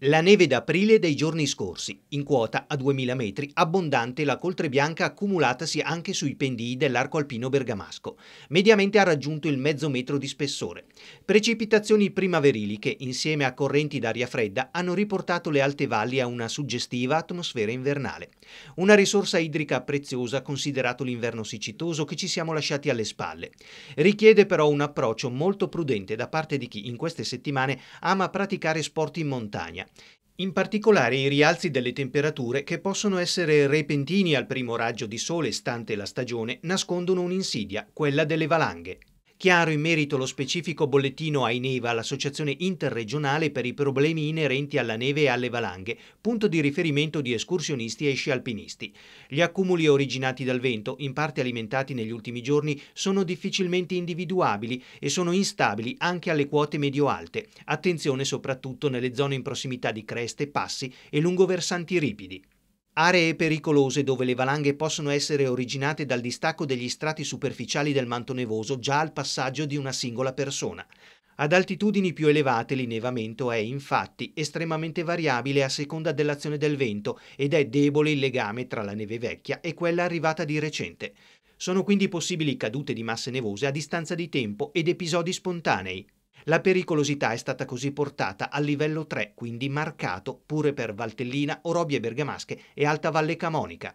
La neve d'aprile dei giorni scorsi, in quota a 2000 metri, abbondante la coltre bianca accumulatasi anche sui pendii dell'arco alpino bergamasco. Mediamente ha raggiunto il mezzo metro di spessore. Precipitazioni primaverili che, insieme a correnti d'aria fredda, hanno riportato le alte valli a una suggestiva atmosfera invernale. Una risorsa idrica preziosa considerato l'inverno siccitoso che ci siamo lasciati alle spalle. Richiede però un approccio molto prudente da parte di chi in queste settimane ama praticare sport in montagna in particolare i rialzi delle temperature, che possono essere repentini al primo raggio di sole stante la stagione, nascondono un'insidia, quella delle valanghe. Chiaro in merito allo specifico bollettino Aineva l'associazione Interregionale per i problemi inerenti alla neve e alle valanghe, punto di riferimento di escursionisti e sci alpinisti. Gli accumuli originati dal vento, in parte alimentati negli ultimi giorni, sono difficilmente individuabili e sono instabili anche alle quote medio-alte. Attenzione soprattutto nelle zone in prossimità di creste, passi e lungo versanti ripidi. Aree pericolose dove le valanghe possono essere originate dal distacco degli strati superficiali del manto nevoso già al passaggio di una singola persona. Ad altitudini più elevate l'inevamento è infatti estremamente variabile a seconda dell'azione del vento ed è debole il legame tra la neve vecchia e quella arrivata di recente. Sono quindi possibili cadute di masse nevose a distanza di tempo ed episodi spontanei, la pericolosità è stata così portata al livello 3, quindi marcato pure per Valtellina, Orobie Bergamasche e Alta Valle Camonica.